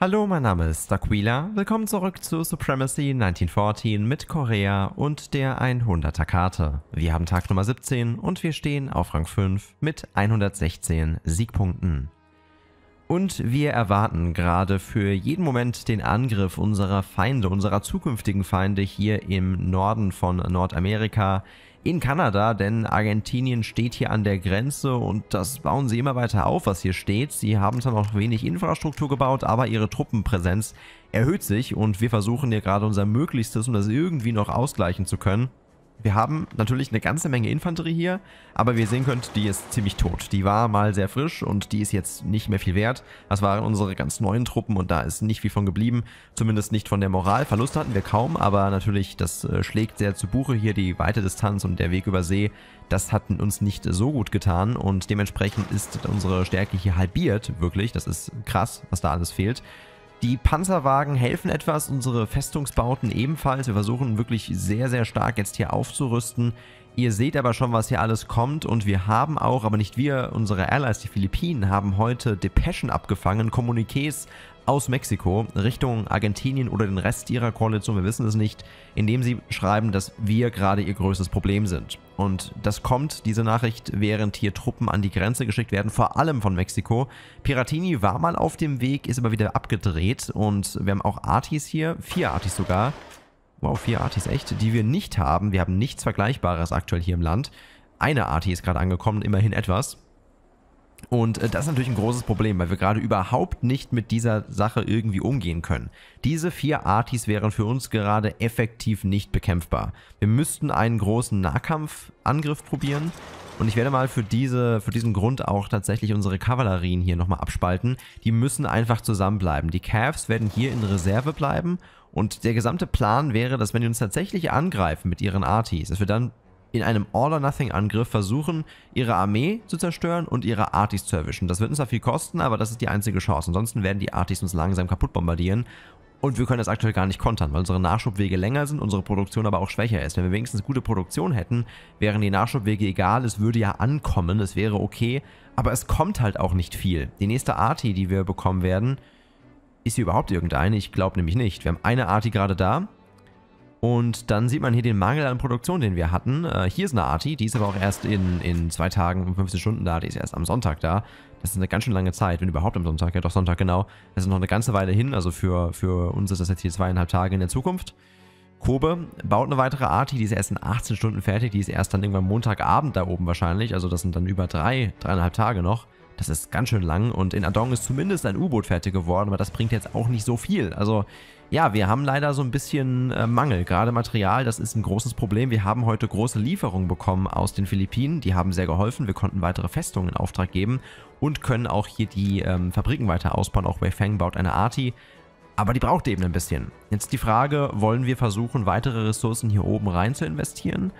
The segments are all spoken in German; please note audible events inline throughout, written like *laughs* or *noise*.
Hallo, mein Name ist Daquila. Willkommen zurück zu Supremacy 1914 mit Korea und der 100er Karte. Wir haben Tag Nummer 17 und wir stehen auf Rang 5 mit 116 Siegpunkten. Und wir erwarten gerade für jeden Moment den Angriff unserer Feinde, unserer zukünftigen Feinde hier im Norden von Nordamerika in Kanada, denn Argentinien steht hier an der Grenze und das bauen sie immer weiter auf, was hier steht. Sie haben zwar noch wenig Infrastruktur gebaut, aber ihre Truppenpräsenz erhöht sich und wir versuchen hier gerade unser Möglichstes, um das irgendwie noch ausgleichen zu können wir haben natürlich eine ganze Menge Infanterie hier, aber wie ihr sehen könnt, die ist ziemlich tot. Die war mal sehr frisch und die ist jetzt nicht mehr viel wert. Das waren unsere ganz neuen Truppen und da ist nicht viel von geblieben. Zumindest nicht von der Moral. Verlust hatten wir kaum, aber natürlich, das äh, schlägt sehr zu Buche hier, die weite Distanz und der Weg über See. Das hatten uns nicht so gut getan und dementsprechend ist unsere Stärke hier halbiert, wirklich. Das ist krass, was da alles fehlt. Die Panzerwagen helfen etwas, unsere Festungsbauten ebenfalls. Wir versuchen wirklich sehr, sehr stark jetzt hier aufzurüsten. Ihr seht aber schon, was hier alles kommt und wir haben auch, aber nicht wir, unsere Allies, die Philippinen, haben heute Depeschen abgefangen, Kommuniqués aus Mexiko Richtung Argentinien oder den Rest ihrer Koalition, wir wissen es nicht, indem sie schreiben, dass wir gerade ihr größtes Problem sind. Und das kommt, diese Nachricht, während hier Truppen an die Grenze geschickt werden, vor allem von Mexiko. Piratini war mal auf dem Weg, ist aber wieder abgedreht und wir haben auch Artis hier, vier Artis sogar. Wow, vier Artis, echt, die wir nicht haben. Wir haben nichts Vergleichbares aktuell hier im Land. Eine Arti ist gerade angekommen, immerhin etwas. Und äh, das ist natürlich ein großes Problem, weil wir gerade überhaupt nicht mit dieser Sache irgendwie umgehen können. Diese vier Artis wären für uns gerade effektiv nicht bekämpfbar. Wir müssten einen großen Nahkampfangriff probieren. Und ich werde mal für, diese, für diesen Grund auch tatsächlich unsere Kavallerien hier nochmal abspalten. Die müssen einfach zusammenbleiben. Die Cavs werden hier in Reserve bleiben und der gesamte Plan wäre, dass wenn die uns tatsächlich angreifen mit ihren Artis, dass wir dann in einem All-or-Nothing-Angriff versuchen, ihre Armee zu zerstören und ihre Artis zu erwischen. Das wird uns zwar viel kosten, aber das ist die einzige Chance. Ansonsten werden die Artis uns langsam kaputt bombardieren und wir können das aktuell gar nicht kontern, weil unsere Nachschubwege länger sind, unsere Produktion aber auch schwächer ist. Wenn wir wenigstens gute Produktion hätten, wären die Nachschubwege egal, es würde ja ankommen, es wäre okay, aber es kommt halt auch nicht viel. Die nächste Arti, die wir bekommen werden, ist hier überhaupt irgendeine? Ich glaube nämlich nicht. Wir haben eine Arti gerade da, und dann sieht man hier den Mangel an Produktion, den wir hatten. Äh, hier ist eine Arti, die ist aber auch erst in, in zwei Tagen und 15 Stunden da. Die ist erst am Sonntag da. Das ist eine ganz schön lange Zeit, wenn überhaupt am Sonntag. Ja, doch Sonntag genau. Das ist noch eine ganze Weile hin. Also für, für uns ist das jetzt hier zweieinhalb Tage in der Zukunft. Kobe baut eine weitere Arti, die ist erst in 18 Stunden fertig. Die ist erst dann irgendwann Montagabend da oben wahrscheinlich. Also das sind dann über drei, dreieinhalb Tage noch. Das ist ganz schön lang. Und in Adong ist zumindest ein U-Boot fertig geworden, aber das bringt jetzt auch nicht so viel. Also ja, wir haben leider so ein bisschen äh, Mangel, gerade Material, das ist ein großes Problem. Wir haben heute große Lieferungen bekommen aus den Philippinen, die haben sehr geholfen, wir konnten weitere Festungen in Auftrag geben und können auch hier die ähm, Fabriken weiter ausbauen, auch Weifeng baut eine Arti, aber die braucht eben ein bisschen. Jetzt die Frage, wollen wir versuchen, weitere Ressourcen hier oben rein zu investieren?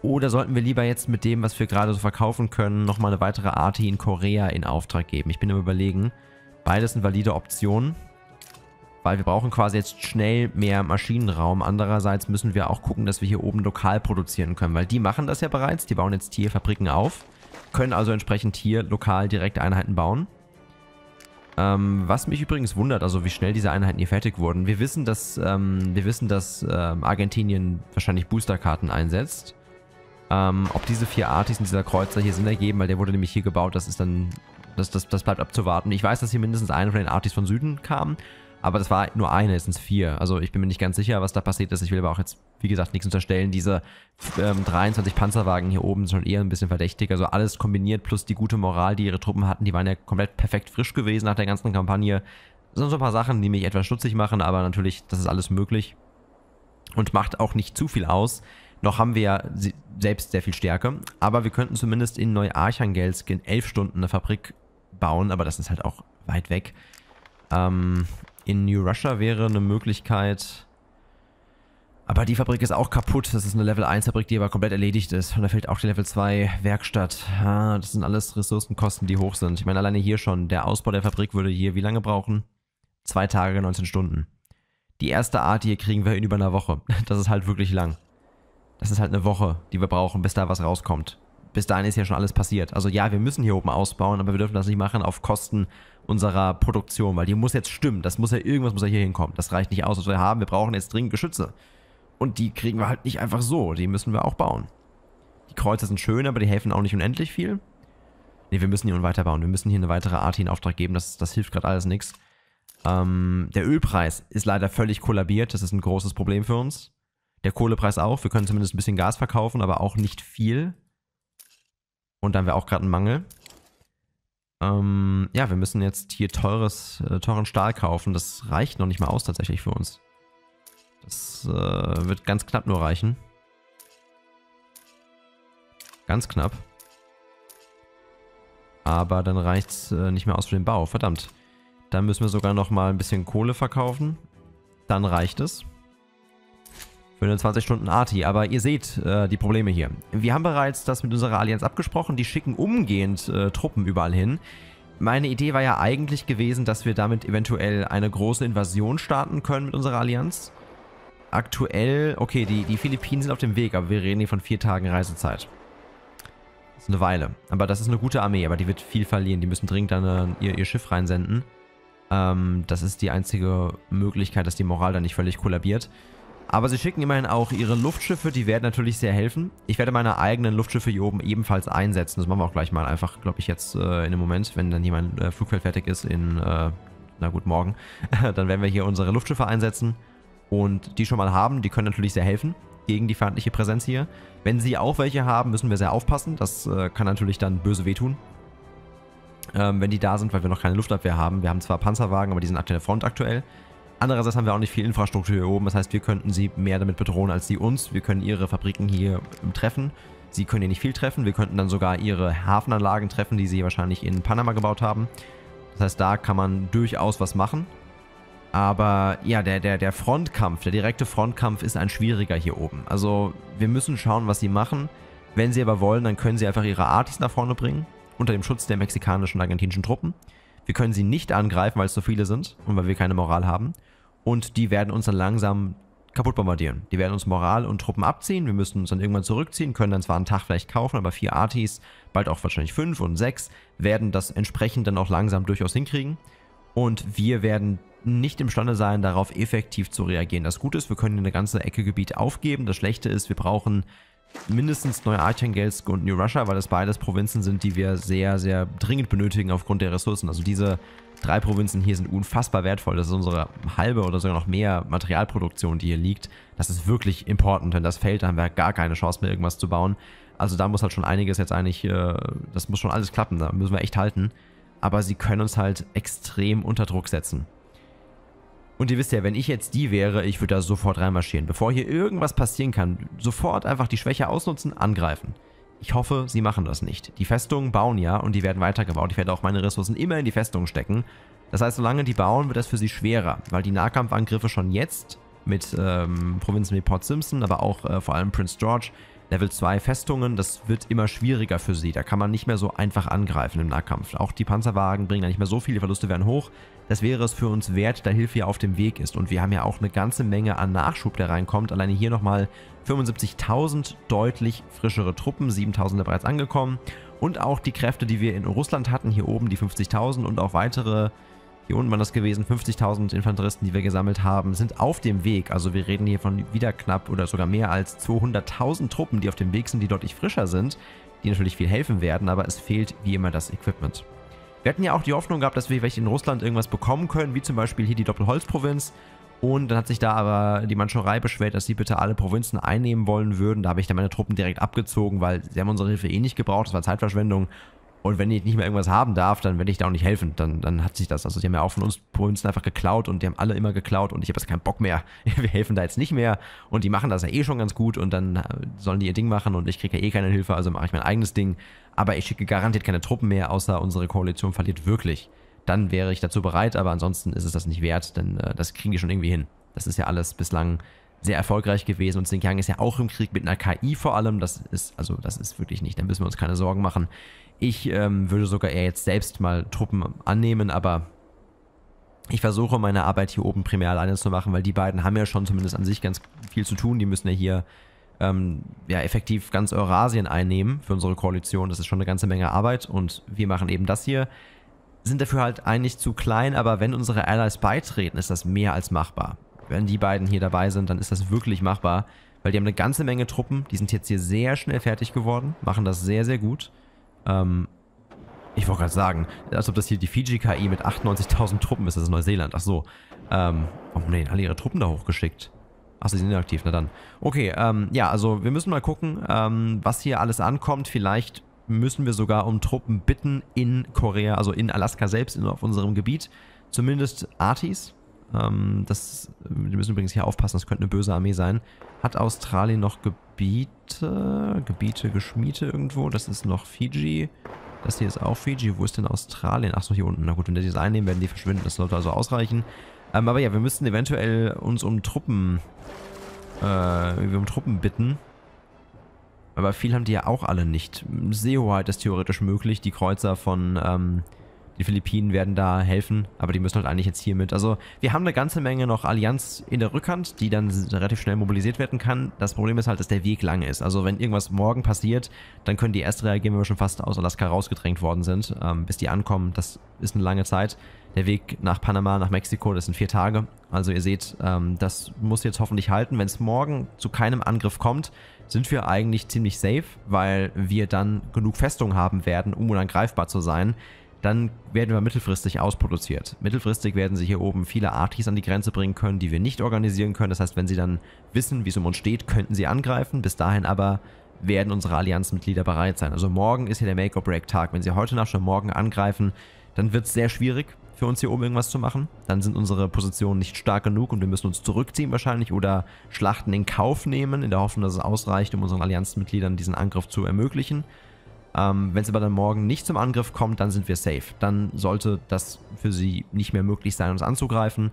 Oder sollten wir lieber jetzt mit dem, was wir gerade so verkaufen können, nochmal eine weitere Arti in Korea in Auftrag geben? Ich bin im Überlegen. Beides sind valide Optionen weil wir brauchen quasi jetzt schnell mehr Maschinenraum. Andererseits müssen wir auch gucken, dass wir hier oben lokal produzieren können, weil die machen das ja bereits. Die bauen jetzt hier Fabriken auf, können also entsprechend hier lokal direkt Einheiten bauen. Ähm, was mich übrigens wundert, also wie schnell diese Einheiten hier fertig wurden. Wir wissen, dass, ähm, wir wissen, dass ähm, Argentinien wahrscheinlich Boosterkarten einsetzt. Ähm, ob diese vier Artis und dieser Kreuzer hier Sinn ergeben, weil der wurde nämlich hier gebaut, das ist dann, das, das, das bleibt abzuwarten. Ich weiß, dass hier mindestens eine von den Artis von Süden kam. Aber das war nur eine, es sind vier. Also ich bin mir nicht ganz sicher, was da passiert ist. Ich will aber auch jetzt, wie gesagt, nichts unterstellen. Diese ähm, 23 Panzerwagen hier oben sind schon eher ein bisschen verdächtig. Also alles kombiniert plus die gute Moral, die ihre Truppen hatten. Die waren ja komplett perfekt frisch gewesen nach der ganzen Kampagne. Das sind so ein paar Sachen, die mich etwas stutzig machen, aber natürlich, das ist alles möglich. Und macht auch nicht zu viel aus. Noch haben wir ja selbst sehr viel Stärke. Aber wir könnten zumindest in Neuarchangelsk in elf Stunden eine Fabrik bauen. Aber das ist halt auch weit weg. Ähm, in New Russia wäre eine Möglichkeit. Aber die Fabrik ist auch kaputt. Das ist eine Level 1 Fabrik, die aber komplett erledigt ist. Und da fehlt auch die Level 2 Werkstatt. Ah, das sind alles Ressourcenkosten, die hoch sind. Ich meine, alleine hier schon. Der Ausbau der Fabrik würde hier wie lange brauchen? Zwei Tage, 19 Stunden. Die erste Art hier kriegen wir in über einer Woche. *laughs* Das ist halt wirklich lang. Das ist halt eine Woche, die wir brauchen, bis da was rauskommt bis dahin ist ja schon alles passiert. Also ja, wir müssen hier oben ausbauen, aber wir dürfen das nicht machen auf Kosten unserer Produktion, weil die muss jetzt stimmen. Das muss ja irgendwas muss ja hier hinkommen. Das reicht nicht aus, was wir haben. Wir brauchen jetzt dringend Geschütze. Und die kriegen wir halt nicht einfach so. Die müssen wir auch bauen. Die Kreuze sind schön, aber die helfen auch nicht unendlich viel. Ne, wir müssen hier und weiterbauen. Wir müssen hier eine weitere Art in Auftrag geben. Das, das hilft gerade alles nichts. Ähm, der Ölpreis ist leider völlig kollabiert. Das ist ein großes Problem für uns. Der Kohlepreis auch. Wir können zumindest ein bisschen Gas verkaufen, aber auch nicht viel. Und dann wäre auch gerade ein Mangel. Ähm, ja, wir müssen jetzt hier teures, äh, teuren Stahl kaufen. Das reicht noch nicht mal aus tatsächlich für uns. Das äh, wird ganz knapp nur reichen. Ganz knapp. Aber dann reicht es äh, nicht mehr aus für den Bau. Verdammt. Dann müssen wir sogar noch mal ein bisschen Kohle verkaufen. Dann reicht es für eine 20-Stunden-Arti. Aber ihr seht äh, die Probleme hier. Wir haben bereits das mit unserer Allianz abgesprochen. Die schicken umgehend äh, Truppen überall hin. Meine Idee war ja eigentlich gewesen, dass wir damit eventuell eine große Invasion starten können mit unserer Allianz. Aktuell, okay, die, die Philippinen sind auf dem Weg, aber wir reden hier von vier Tagen Reisezeit. Das ist eine Weile. Aber das ist eine gute Armee, aber die wird viel verlieren. Die müssen dringend dann äh, ihr, ihr Schiff reinsenden. Ähm, das ist die einzige Möglichkeit, dass die Moral dann nicht völlig kollabiert. Aber sie schicken immerhin auch ihre Luftschiffe, die werden natürlich sehr helfen. Ich werde meine eigenen Luftschiffe hier oben ebenfalls einsetzen. Das machen wir auch gleich mal einfach, glaube ich, jetzt äh, in dem Moment, wenn dann hier mein äh, Flugfeld fertig ist in, äh, na gut, morgen. *laughs* dann werden wir hier unsere Luftschiffe einsetzen und die schon mal haben. Die können natürlich sehr helfen gegen die feindliche Präsenz hier. Wenn sie auch welche haben, müssen wir sehr aufpassen. Das äh, kann natürlich dann böse wehtun. Ähm, wenn die da sind, weil wir noch keine Luftabwehr haben. Wir haben zwar Panzerwagen, aber die sind an der Front aktuell. Andererseits haben wir auch nicht viel Infrastruktur hier oben. Das heißt, wir könnten sie mehr damit bedrohen als sie uns. Wir können ihre Fabriken hier treffen. Sie können hier nicht viel treffen. Wir könnten dann sogar ihre Hafenanlagen treffen, die sie wahrscheinlich in Panama gebaut haben. Das heißt, da kann man durchaus was machen. Aber ja, der, der, der Frontkampf, der direkte Frontkampf ist ein schwieriger hier oben. Also wir müssen schauen, was sie machen. Wenn sie aber wollen, dann können sie einfach ihre Artis nach vorne bringen. Unter dem Schutz der mexikanischen und argentinischen Truppen. Wir können sie nicht angreifen, weil es so viele sind und weil wir keine Moral haben. Und die werden uns dann langsam kaputt bombardieren. Die werden uns Moral und Truppen abziehen. Wir müssen uns dann irgendwann zurückziehen, können dann zwar einen Tag vielleicht kaufen, aber vier Artis, bald auch wahrscheinlich fünf und sechs, werden das entsprechend dann auch langsam durchaus hinkriegen. Und wir werden nicht imstande sein, darauf effektiv zu reagieren. Das Gute ist, wir können eine ganze Ecke Gebiet aufgeben. Das Schlechte ist, wir brauchen mindestens Neu-Archangelsk und New Russia, weil das beides Provinzen sind, die wir sehr, sehr dringend benötigen aufgrund der Ressourcen. Also diese drei Provinzen hier sind unfassbar wertvoll. Das ist unsere halbe oder sogar noch mehr Materialproduktion, die hier liegt. Das ist wirklich important. Wenn das fällt, dann haben wir gar keine Chance mehr, irgendwas zu bauen. Also da muss halt schon einiges jetzt eigentlich, äh, das muss schon alles klappen. Da müssen wir echt halten. Aber sie können uns halt extrem unter Druck setzen. Und ihr wisst ja, wenn ich jetzt die wäre, ich würde da sofort reinmarschieren. Bevor hier irgendwas passieren kann, sofort einfach die Schwäche ausnutzen, angreifen. Ich hoffe, sie machen das nicht. Die Festungen bauen ja und die werden weitergebaut. Ich werde auch meine Ressourcen immer in die Festungen stecken. Das heißt, solange die bauen, wird das für sie schwerer, weil die Nahkampfangriffe schon jetzt mit ähm, Provinzen wie Port Simpson, aber auch äh, vor allem Prince George Level 2 Festungen, das wird immer schwieriger für sie. Da kann man nicht mehr so einfach angreifen im Nahkampf. Auch die Panzerwagen bringen da nicht mehr so viel, die Verluste werden hoch. Das wäre es für uns wert, da Hilfe ja auf dem Weg ist. Und wir haben ja auch eine ganze Menge an Nachschub, der reinkommt. Alleine hier nochmal 75.000 deutlich frischere Truppen, 7.000 bereits angekommen. Und auch die Kräfte, die wir in Russland hatten, hier oben die 50.000 und auch weitere hier unten waren das gewesen, 50.000 Infanteristen, die wir gesammelt haben, sind auf dem Weg. Also wir reden hier von wieder knapp oder sogar mehr als 200.000 Truppen, die auf dem Weg sind, die deutlich frischer sind, die natürlich viel helfen werden, aber es fehlt wie immer das Equipment. Wir hatten ja auch die Hoffnung gehabt, dass wir vielleicht in Russland irgendwas bekommen können, wie zum Beispiel hier die Doppelholzprovinz. Und dann hat sich da aber die Manschurei beschwert, dass sie bitte alle Provinzen einnehmen wollen würden. Da habe ich dann meine Truppen direkt abgezogen, weil sie haben unsere Hilfe eh nicht gebraucht, das war Zeitverschwendung. Und wenn ich nicht mehr irgendwas haben darf, dann werde ich da auch nicht helfen. Dann, dann hat sich das. Also die haben ja auch von uns Provinzen einfach geklaut und die haben alle immer geklaut und ich habe jetzt keinen Bock mehr. *laughs* Wir helfen da jetzt nicht mehr und die machen das ja eh schon ganz gut und dann äh, sollen die ihr Ding machen und ich kriege ja eh keine Hilfe, also mache ich mein eigenes Ding. Aber ich schicke garantiert keine Truppen mehr, außer unsere Koalition verliert wirklich. Dann wäre ich dazu bereit, aber ansonsten ist es das nicht wert, denn äh, das kriegen die schon irgendwie hin. Das ist ja alles bislang sehr erfolgreich gewesen und Xinjiang ist ja auch im Krieg mit einer KI vor allem. Das ist, also das ist wirklich nicht, da müssen wir uns keine Sorgen machen. Ich ähm, würde sogar eher jetzt selbst mal Truppen annehmen, aber ich versuche meine Arbeit hier oben primär alleine zu machen, weil die beiden haben ja schon zumindest an sich ganz viel zu tun. Die müssen ja hier ähm, ja, effektiv ganz Eurasien einnehmen für unsere Koalition. Das ist schon eine ganze Menge Arbeit und wir machen eben das hier. Sind dafür halt eigentlich zu klein, aber wenn unsere Allies beitreten, ist das mehr als machbar wenn die beiden hier dabei sind, dann ist das wirklich machbar, weil die haben eine ganze Menge Truppen. Die sind jetzt hier sehr schnell fertig geworden, machen das sehr, sehr gut. Ähm, ich wollte gerade sagen, als ob das hier die Fiji-KI mit 98.000 Truppen ist, das ist Neuseeland, ach so. Ähm, oh nein, alle ihre Truppen da hochgeschickt. Ach, sie sind inaktiv, na dann. Okay, ähm, ja, also wir müssen mal gucken, ähm, was hier alles ankommt. Vielleicht müssen wir sogar um Truppen bitten in Korea, also in Alaska selbst, in, auf unserem Gebiet. Zumindest Artis, ähm, das, wir müssen übrigens hier aufpassen, das könnte eine böse Armee sein. Hat Australien noch Gebiete, Gebiete, Geschmiede irgendwo? Das ist noch Fiji. Das hier ist auch Fiji. Wo ist denn Australien? Achso, hier unten. Na gut, wenn die das einnehmen, werden die verschwinden. Das sollte also ausreichen. Ähm, aber ja, wir müssten eventuell uns um Truppen, äh, um Truppen bitten. Aber viel haben die ja auch alle nicht. Seehoheit ist theoretisch möglich. Die Kreuzer von, ähm, die Philippinen werden da helfen, aber die müssen halt eigentlich jetzt hier mit. Also wir haben eine ganze Menge noch Allianz in der Rückhand, die dann relativ schnell mobilisiert werden kann. Das Problem ist halt, dass der Weg lang ist. Also wenn irgendwas morgen passiert, dann können die erst reagieren, wenn wir schon fast aus Alaska rausgedrängt worden sind. Ähm, bis die ankommen, das ist eine lange Zeit. Der Weg nach Panama, nach Mexiko, das sind vier Tage. Also ihr seht, ähm, das muss jetzt hoffentlich halten. Wenn es morgen zu keinem Angriff kommt, sind wir eigentlich ziemlich safe, weil wir dann genug Festung haben werden, um unangreifbar zu sein dann werden wir mittelfristig ausproduziert. Mittelfristig werden sie hier oben viele Artis an die Grenze bringen können, die wir nicht organisieren können. Das heißt, wenn sie dann wissen, wie es um uns steht, könnten sie angreifen. Bis dahin aber werden unsere Allianzmitglieder bereit sein. Also morgen ist hier der Make-or-Break-Tag. Wenn sie heute Nacht schon morgen angreifen, dann wird es sehr schwierig für uns hier oben irgendwas zu machen. Dann sind unsere Positionen nicht stark genug und wir müssen uns zurückziehen wahrscheinlich oder Schlachten in Kauf nehmen, in der Hoffnung, dass es ausreicht, um unseren Allianzmitgliedern diesen Angriff zu ermöglichen. Ähm, Wenn es aber dann morgen nicht zum Angriff kommt, dann sind wir safe. Dann sollte das für sie nicht mehr möglich sein, uns anzugreifen.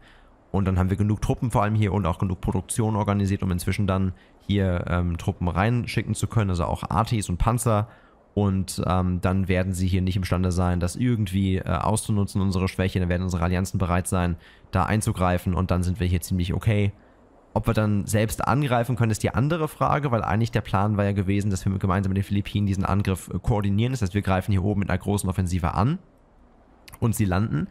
Und dann haben wir genug Truppen vor allem hier und auch genug Produktion organisiert, um inzwischen dann hier ähm, Truppen reinschicken zu können, also auch Artis und Panzer. Und ähm, dann werden sie hier nicht imstande sein, das irgendwie äh, auszunutzen, unsere Schwäche. Dann werden unsere Allianzen bereit sein, da einzugreifen. Und dann sind wir hier ziemlich okay. Ob wir dann selbst angreifen können, ist die andere Frage, weil eigentlich der Plan war ja gewesen, dass wir gemeinsam mit den Philippinen diesen Angriff äh, koordinieren. Das heißt, wir greifen hier oben mit einer großen Offensive an und sie landen.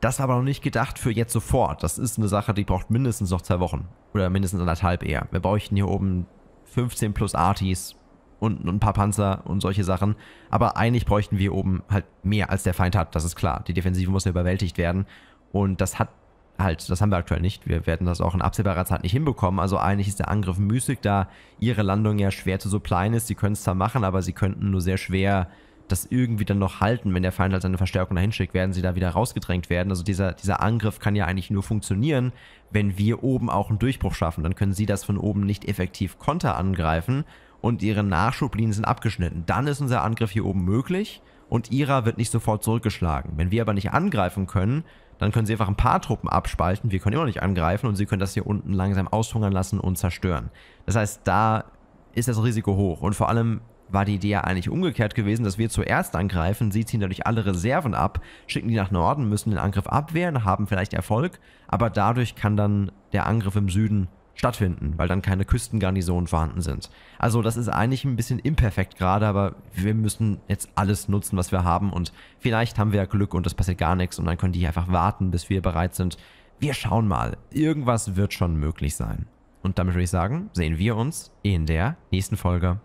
Das war aber noch nicht gedacht für jetzt sofort. Das ist eine Sache, die braucht mindestens noch zwei Wochen oder mindestens anderthalb eher. Wir bräuchten hier oben 15 plus Artis und, ein paar Panzer und solche Sachen. Aber eigentlich bräuchten wir oben halt mehr, als der Feind hat, das ist klar. Die Defensive muss ja überwältigt werden. Und das hat halt, das haben wir aktuell nicht. Wir werden das auch in absehbarer Zeit nicht hinbekommen. Also eigentlich ist der Angriff müßig, da ihre Landung ja schwer zu so klein ist. Sie können es zwar machen, aber sie könnten nur sehr schwer das irgendwie dann noch halten. Wenn der Feind halt seine Verstärkung dahin schickt, werden sie da wieder rausgedrängt werden. Also dieser, dieser Angriff kann ja eigentlich nur funktionieren, wenn wir oben auch einen Durchbruch schaffen. Dann können sie das von oben nicht effektiv konter angreifen und ihre Nachschublinien sind abgeschnitten. Dann ist unser Angriff hier oben möglich und ihrer wird nicht sofort zurückgeschlagen. Wenn wir aber nicht angreifen können, dann können sie einfach ein paar Truppen abspalten. Wir können immer noch nicht angreifen und sie können das hier unten langsam aushungern lassen und zerstören. Das heißt, da ist das Risiko hoch. Und vor allem war die Idee ja eigentlich umgekehrt gewesen, dass wir zuerst angreifen, sie ziehen dadurch alle Reserven ab, schicken die nach Norden, müssen den Angriff abwehren, haben vielleicht Erfolg, aber dadurch kann dann der Angriff im Süden stattfinden, weil dann keine Küstengarnisonen vorhanden sind. Also das ist eigentlich ein bisschen imperfekt gerade, aber wir müssen jetzt alles nutzen, was wir haben und vielleicht haben wir ja Glück und es passiert gar nichts und dann können die einfach warten, bis wir bereit sind. Wir schauen mal, irgendwas wird schon möglich sein. Und damit würde ich sagen, sehen wir uns in der nächsten Folge.